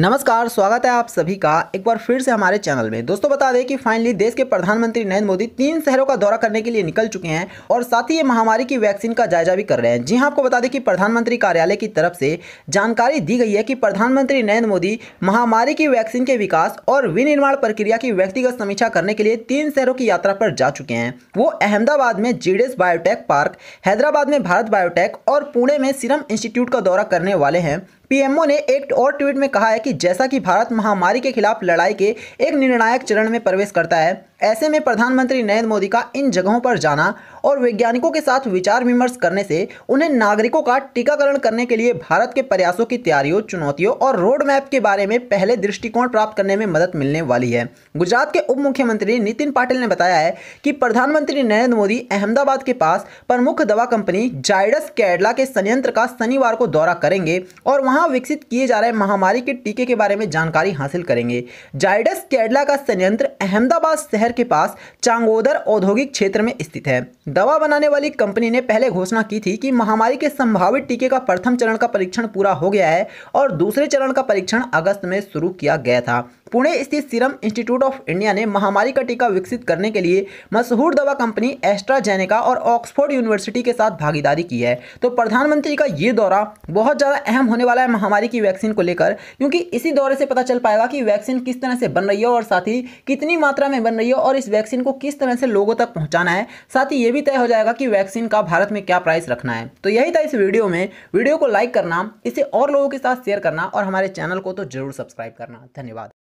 नमस्कार स्वागत है आप सभी का एक बार फिर से हमारे चैनल में दोस्तों बता दें कि फाइनली देश के प्रधानमंत्री नरेंद्र मोदी तीन शहरों का दौरा करने के लिए निकल चुके हैं और साथ ही ये महामारी की वैक्सीन का जायजा भी कर रहे हैं जी हां आपको बता दें कि प्रधानमंत्री कार्यालय की तरफ से जानकारी दी गई है कि प्रधानमंत्री नरेंद्र मोदी महामारी की वैक्सीन के विकास और विनिर्माण प्रक्रिया की व्यक्तिगत समीक्षा करने के लिए तीन शहरों की यात्रा पर जा चुके हैं वो अहमदाबाद में जीडेस बायोटेक पार्क हैदराबाद में भारत बायोटेक और पुणे में सीरम इंस्टीट्यूट का दौरा करने वाले हैं पीएमओ ने एक और ट्वीट में कहा है कि जैसा कि भारत महामारी के खिलाफ लड़ाई के एक निर्णायक चरण में प्रवेश करता है ऐसे में प्रधानमंत्री नरेंद्र मोदी का इन जगहों पर जाना और वैज्ञानिकों के साथ विचार विमर्श करने से उन्हें नागरिकों का टीकाकरण करने के लिए भारत के प्रयासों की तैयारियों चुनौतियों और रोड मैप के बारे में पहले दृष्टिकोण प्राप्त करने में मदद मिलने वाली है गुजरात के उप मुख्यमंत्री नितिन पाटिल ने बताया है कि प्रधानमंत्री नरेंद्र मोदी अहमदाबाद के पास प्रमुख दवा कंपनी जायडस कैडला के संयंत्र का शनिवार को दौरा करेंगे और वहाँ विकसित किए जा रहे महामारी के टीके के बारे में जानकारी हासिल करेंगे जायडस कैडला का संयंत्र अहमदाबाद शहर शहर के पास चांगोदर औद्योगिक क्षेत्र में स्थित है दवा बनाने वाली कंपनी ने पहले घोषणा की थी कि महामारी के संभावित टीके का प्रथम चरण का परीक्षण पूरा हो गया है और दूसरे चरण का परीक्षण अगस्त में शुरू किया गया था पुणे स्थित सीरम इंस्टीट्यूट ऑफ इंडिया ने महामारी का टीका विकसित करने के लिए मशहूर दवा कंपनी एस्ट्राजेनेका और ऑक्सफोर्ड यूनिवर्सिटी के साथ भागीदारी की है तो प्रधानमंत्री का ये दौरा बहुत ज़्यादा अहम होने वाला है महामारी की वैक्सीन को लेकर क्योंकि इसी दौरे से पता चल पाएगा कि वैक्सीन किस तरह से बन रही है और साथ ही कितनी मात्रा में बन रही है और इस वैक्सीन को किस तरह से लोगों तक पहुँचाना है साथ ही ये भी तय हो जाएगा कि वैक्सीन का भारत में क्या प्राइस रखना है तो यही था इस वीडियो में वीडियो को लाइक करना इसे और लोगों के साथ शेयर करना और हमारे चैनल को तो जरूर सब्सक्राइब करना धन्यवाद